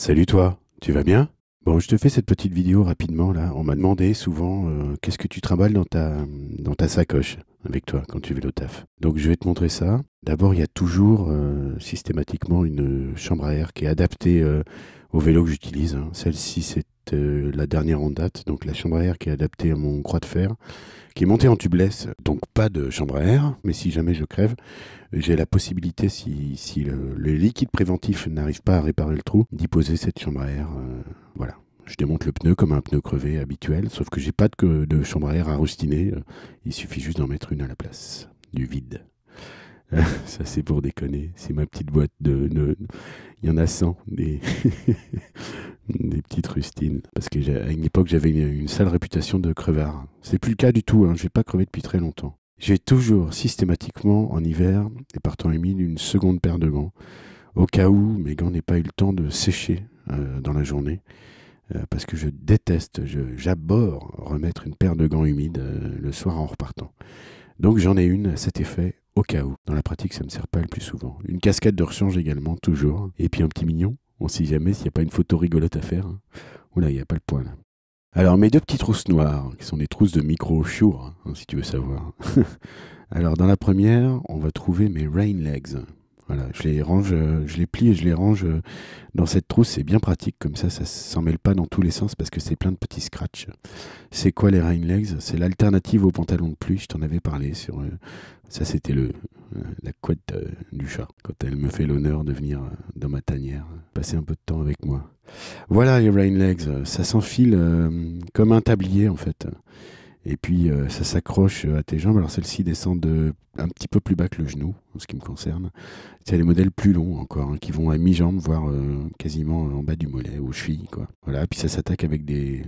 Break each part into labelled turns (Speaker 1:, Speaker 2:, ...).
Speaker 1: Salut toi, tu vas bien Bon, je te fais cette petite vidéo rapidement là. On m'a demandé souvent euh, qu'est-ce que tu trimbales dans ta, dans ta sacoche avec toi quand tu vas au taf. Donc je vais te montrer ça. D'abord, il y a toujours euh, systématiquement une chambre à air qui est adaptée euh, au vélo que j'utilise. Hein. Celle-ci, c'est euh, la dernière en date, donc la chambre à air qui est adaptée à mon croix de fer, qui est montée en tubeless, donc pas de chambre à air, mais si jamais je crève, j'ai la possibilité, si, si le, liquide préventif n'arrive pas à réparer le trou, d'y poser cette chambre à air. Euh, voilà. Je démonte le pneu comme un pneu crevé habituel, sauf que j'ai pas de, de chambre à air à rustiner, euh. il suffit juste d'en mettre une à la place, du vide. ça c'est pour déconner, c'est ma petite boîte de... Il y en a 100, des, des petites rustines. Parce qu'à une époque, j'avais une, sale réputation de crevard. C'est plus le cas du tout, hein. je n'ai pas crevé depuis très longtemps. J'ai toujours, systématiquement, en hiver et partant humide, une seconde paire de gants. Au cas où mes gants n'aient pas eu le temps de sécher euh, dans la journée. Euh, parce que je déteste, j'aborde remettre une paire de gants humides euh, le soir en repartant. Donc j'en ai une à cet effet au cas où. Dans la pratique, ça ne me sert pas le plus souvent. Une cascade de rechange également, toujours. Et puis un petit mignon. On sait jamais s'il n'y a pas une photo rigolote à faire. Hein. Oula, il n'y a pas le point hein. là. Alors mes deux petites trousses noires, qui sont des trousses de micro shure, hein, si tu veux savoir. Alors dans la première, on va trouver mes rain legs. Voilà, je les range, je les plie et je les range dans cette trousse. C'est bien pratique, comme ça, ça s'en mêle pas dans tous les sens parce que c'est plein de petits scratchs. C'est quoi les rain legs C'est l'alternative aux pantalons de pluie. Je t'en avais parlé sur. Euh, ça, c'était le euh, la couette euh, du chat quand elle me fait l'honneur de venir dans ma tanière, passer un peu de temps avec moi. Voilà les rain legs. Ça s'enfile comme un tablier en fait. Et puis euh, ça s'accroche euh, à tes jambes. Alors celle-ci descend euh, un petit peu plus bas que le genou, en ce qui me concerne. C'est les modèles plus longs encore, hein, qui vont à mi-jambe, voire quasiment en bas du mollet, aux chevilles. Quoi. Voilà, puis ça s'attaque avec des,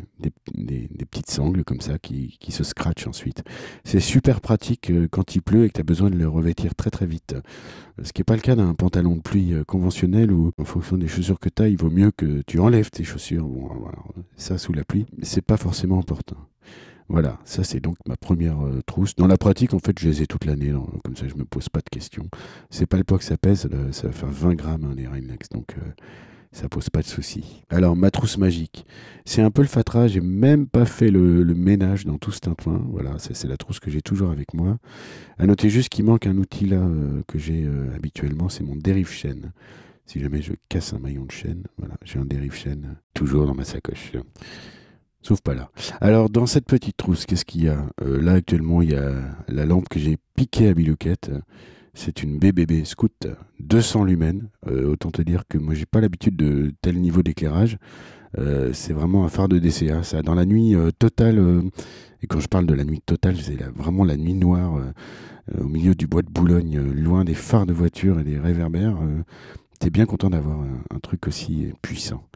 Speaker 1: petites sangles comme ça qui, se scratchent ensuite. C'est super pratique quand il pleut et que tu as besoin de le revêtir très très vite. Ce qui n'est pas le cas d'un pantalon de pluie conventionnel où, en fonction des chaussures que tu as, il vaut mieux que tu enlèves tes chaussures. Bon, ça, sous la pluie, c'est pas forcément important. Voilà, ça c'est donc ma première euh, trousse. Dans la pratique, en fait, je les ai toute l'année, hein, comme ça je me pose pas de questions. C'est pas le poids que ça pèse, ça va faire 20 grammes hein, les Rhinex, donc euh, ça pose pas de soucis. Alors, ma trousse magique, c'est un peu le fatras, j'ai même pas fait le, ménage dans tout ce tintouin. Voilà, ça c'est la trousse que j'ai toujours avec moi. À noter juste qu'il manque un outil là euh, que j'ai habituellement, c'est mon dérive chaîne. Si jamais je casse un maillon de chaîne, voilà, j'ai un dérive chaîne toujours dans ma sacoche. Sauf pas là. Alors, dans cette petite trousse, qu'est-ce qu'il y a euh, Là, actuellement, il y a la lampe que j'ai piquée à Bilouquette. C'est une BBB Scout 200 lumens. Euh, autant te dire que moi, j'ai pas l'habitude de tel niveau d'éclairage. Euh, c'est vraiment un phare de DCA. Ça, dans la nuit totale, et quand je parle de la nuit totale, c'est vraiment la nuit noire au milieu du bois de Boulogne, loin des phares de voitures et des réverbères bien content d'avoir un, truc aussi puissant.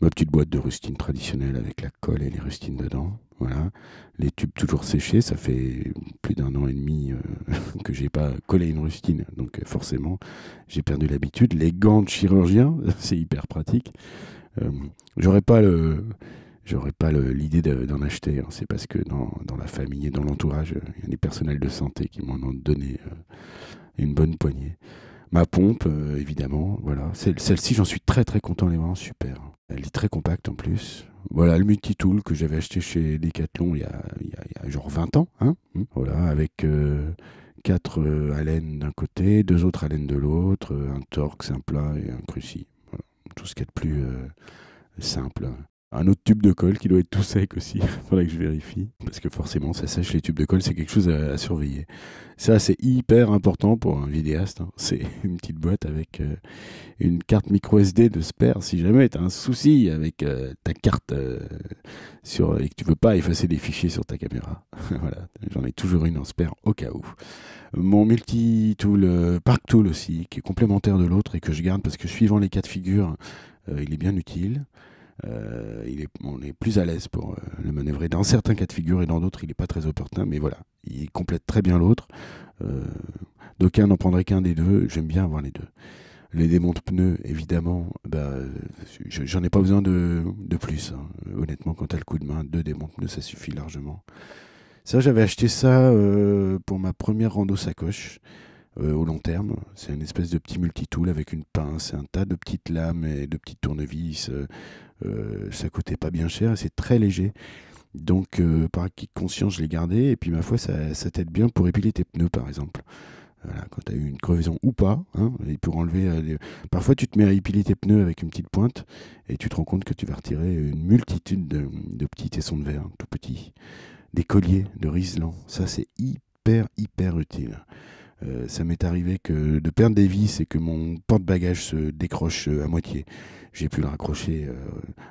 Speaker 1: Ma petite boîte de rustine traditionnelle avec la colle et les rustines dedans. Voilà. Les tubes toujours séchés, ça fait plus d'un an et demi euh, que j'ai pas collé une rustine. Donc euh, forcément, j'ai perdu l'habitude. Les gants de chirurgien, c'est hyper pratique. Euh, j'aurais pas le j'aurais pas l'idée d'en acheter. Hein. C'est parce que dans, la famille et dans l'entourage, il y a des personnels de santé qui m'en ont donné une bonne poignée ma pompe, euh, évidemment. Voilà. Celle-ci, j'en suis très très content, elle est vraiment super. Elle est très compacte en plus. Voilà le multi-tool que j'avais acheté chez Decathlon il y a, genre 20 ans. Hein mmh. voilà, avec euh, quatre euh, haleines d'un côté, deux autres haleines de l'autre, un torx, un plat et un cruci. Voilà. Tout ce qui est de plus simple un autre tube de colle qui doit être tout sec aussi. Il faudrait que je vérifie. Parce que forcément, ça sèche les tubes de colle, c'est quelque chose à, surveiller. Ça, c'est hyper important pour un vidéaste. Hein. C'est une petite boîte avec euh, une carte micro SD de spare. Si jamais tu as un souci avec euh, ta carte euh, sur, et que tu veux pas effacer des fichiers sur ta caméra, voilà, j'en ai toujours une en spare au cas où. Mon multi-tool, Park Tool aussi, qui est complémentaire de l'autre et que je garde parce que suivant les cas de figure, il est bien utile. Euh, il est, on est plus à l'aise pour euh, le manœuvrer. Dans certains cas de figure et dans d'autres, il n'est pas très opportun, mais voilà, il complète très bien l'autre. Euh, D'aucuns n'en prendraient qu'un des deux, j'aime bien avoir les deux. Les démontes pneus, évidemment, bah, j'en ai pas besoin de, plus. Hein. Honnêtement, quand à le coup de main, deux démontes pneus, ça suffit largement. Ça, j'avais acheté ça euh, pour ma première rando sacoche au long terme. C'est une espèce de petit multitool avec une pince, un tas de petites lames et de petites tournevis, euh, ça coûtait pas bien cher et c'est très léger. Donc, euh, par acquis conscience, je l'ai gardé. Et puis, ma foi, ça, t'aide bien pour épiler tes pneus, par exemple. quand tu as eu une crevaison ou pas, hein, et pour enlever. Euh, parfois, tu te mets à épiler tes pneus avec une petite pointe et tu te rends compte que tu vas retirer une multitude de, petits tessons de verre, hein, tout petits, des colliers de Riesland. Ça, c'est hyper, hyper utile. Euh, ça m'est arrivé que de perdre des vis et que mon porte bagage se décroche euh, à moitié. J'ai pu le raccrocher euh,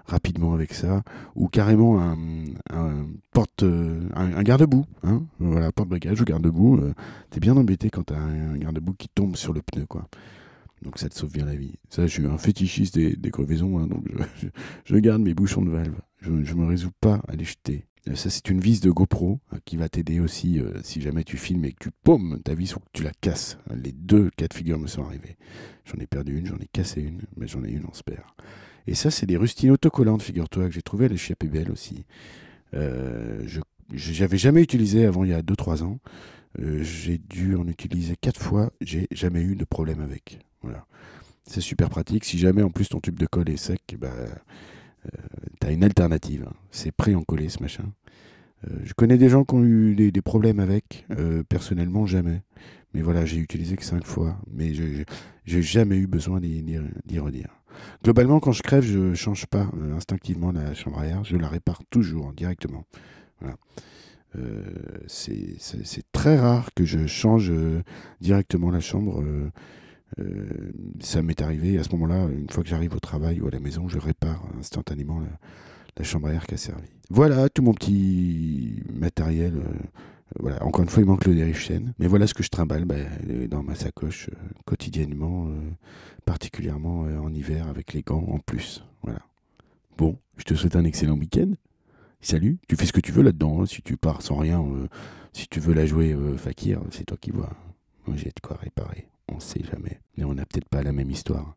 Speaker 1: rapidement avec ça, ou carrément un, porte, un, garde-boue, hein. voilà, porte ou garde-boue. t'es bien embêté quand t'as un, garde-boue qui tombe sur le pneu, quoi. Donc ça te sauve bien la vie. Ça, je suis un fétichiste des, des crevaisons, hein, donc je, garde mes bouchons de valve. Je, ne me résous pas à les jeter. Euh, ça, c'est une vis de GoPro euh, qui va t'aider aussi euh, si jamais tu filmes et que tu paumes ta vis ou que tu la casses. Les deux cas de figure me sont arrivés. J'en ai perdu une, j'en ai cassé une, mais j'en ai une en spare. Et ça, c'est des rustines autocollantes, figure-toi, que j'ai trouvées à l'échappée belle aussi. je j'avais jamais utilisé avant il y a 2-3 ans. j'ai dû en utiliser 4 fois, j'ai jamais eu de problème avec. Voilà. C'est super pratique. Si jamais en plus ton tube de colle est sec, bah, euh, t'as une alternative. Hein. C'est pré coller ce machin. Euh, je connais des gens qui ont eu des, problèmes avec. Euh, personnellement, jamais. Mais voilà, j'ai utilisé que cinq fois. Mais j'ai jamais eu besoin d'y redire. Globalement, quand je crève, je change pas instinctivement la chambre arrière, je la répare toujours directement. Voilà. c'est très rare que je change directement la chambre. Euh, ça m'est arrivé à ce moment-là, une fois que j'arrive au travail ou à la maison, je répare instantanément la, chambre à air qui a servi. Voilà tout mon petit matériel. Euh, euh, voilà, encore une fois, il manque le dérive chaîne. Mais voilà ce que je trimballe bah, dans ma sacoche quotidiennement, particulièrement en hiver avec les gants en plus. Voilà. Bon, je te souhaite un excellent week-end. Salut, tu fais ce que tu veux là-dedans. Hein. Si tu pars sans rien, si tu veux la jouer fakir, c'est toi qui vois. J'ai de quoi réparer on sait jamais. Mais on n'a peut-être pas la même histoire.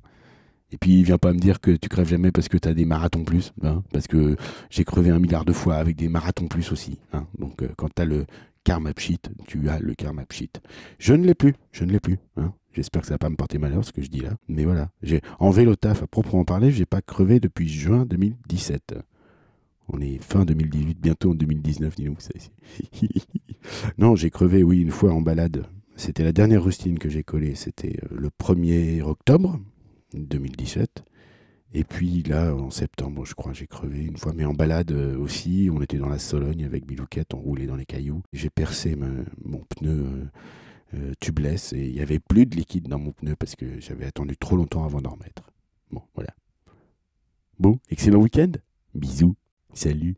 Speaker 1: Et puis, il vient pas me dire que tu crèves jamais parce que tu as des marathons plus, hein, parce que j'ai crevé un milliard de fois avec des marathons plus aussi. Hein. Donc, euh, quand tu as le karma pshit, tu as le karma pshit. Je ne l'ai plus, je ne l'ai plus. Hein. J'espère que ça ne va pas me porter malheur ce que je dis là. Mais voilà, j'ai en vélo taf à proprement parler, j'ai pas crevé depuis juin 2017. On est fin 2018, bientôt en 2019, dis-nous non, j'ai crevé, oui, une fois en balade. C'était la dernière rustine que j'ai collée, c'était euh, le 1er octobre 2017. Et puis là, en septembre, je crois, j'ai crevé une fois, mais en balade euh, aussi. On était dans la Sologne avec Bilouquette, on roulait dans les cailloux. J'ai percé mon pneu euh, tubeless et il n'y avait plus de liquide dans mon pneu parce que j'avais attendu trop longtemps avant d'en remettre. Bon, voilà. Bon, excellent week-end. Bisous. Salut.